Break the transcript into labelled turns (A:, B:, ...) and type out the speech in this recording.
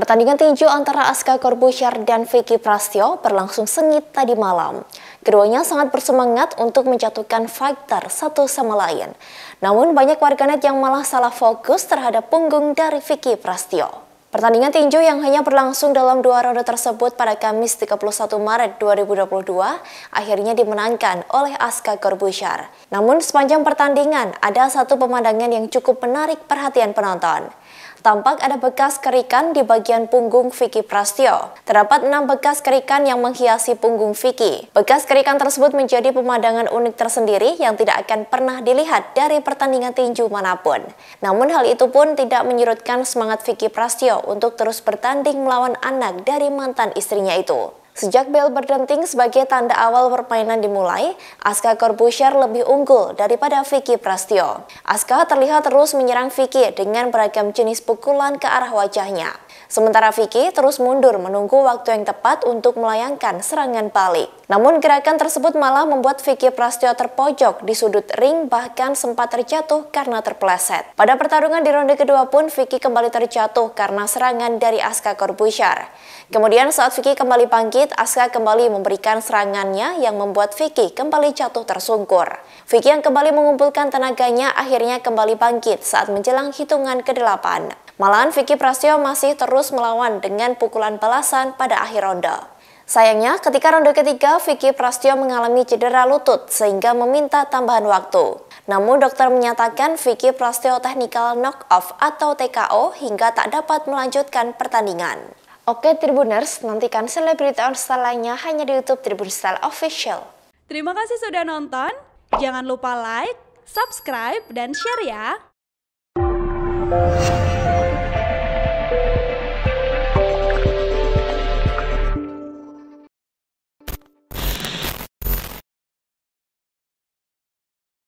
A: Pertandingan tinju antara Aska Korbusyar dan Vicky Prasetyo berlangsung sengit tadi malam. Keduanya sangat bersemangat untuk menjatuhkan fighter satu sama lain. Namun banyak warganet yang malah salah fokus terhadap punggung dari Vicky Prasetyo. Pertandingan tinju yang hanya berlangsung dalam dua ronde tersebut pada Kamis 31 Maret 2022 akhirnya dimenangkan oleh Aska Korbusyar. Namun sepanjang pertandingan ada satu pemandangan yang cukup menarik perhatian penonton. Tampak ada bekas kerikan di bagian punggung Vicky Prastio. Terdapat enam bekas kerikan yang menghiasi punggung Vicky. Bekas kerikan tersebut menjadi pemandangan unik tersendiri yang tidak akan pernah dilihat dari pertandingan tinju manapun. Namun hal itu pun tidak menyurutkan semangat Vicky Prastio untuk terus bertanding melawan anak dari mantan istrinya itu. Sejak bel berdenting sebagai tanda awal permainan dimulai, Aska Corbusier lebih unggul daripada Vicky Prastio. Aska terlihat terus menyerang Vicky dengan beragam jenis pukulan ke arah wajahnya. Sementara Vicky terus mundur menunggu waktu yang tepat untuk melayangkan serangan balik. Namun gerakan tersebut malah membuat Vicky Prasetyo terpojok di sudut ring bahkan sempat terjatuh karena terpleset. Pada pertarungan di ronde kedua pun Vicky kembali terjatuh karena serangan dari Aska Corbusier. Kemudian saat Vicky kembali bangkit, Aska kembali memberikan serangannya yang membuat Vicky kembali jatuh tersungkur. Vicky yang kembali mengumpulkan tenaganya akhirnya kembali bangkit saat menjelang hitungan ke-8. Malahan Vicky Prasetyo masih terus melawan dengan pukulan balasan pada akhir ronde. Sayangnya, ketika ronde ketiga, Vicky Prasetyo mengalami cedera lutut sehingga meminta tambahan waktu. Namun dokter menyatakan Vicky Prasetyo technical knock-off atau TKO hingga tak dapat melanjutkan pertandingan. Oke Tribuners, nantikan selebriti on Star lainnya hanya di Youtube Tribun Style
B: Official. Terima kasih sudah nonton, jangan lupa like, subscribe, dan share ya!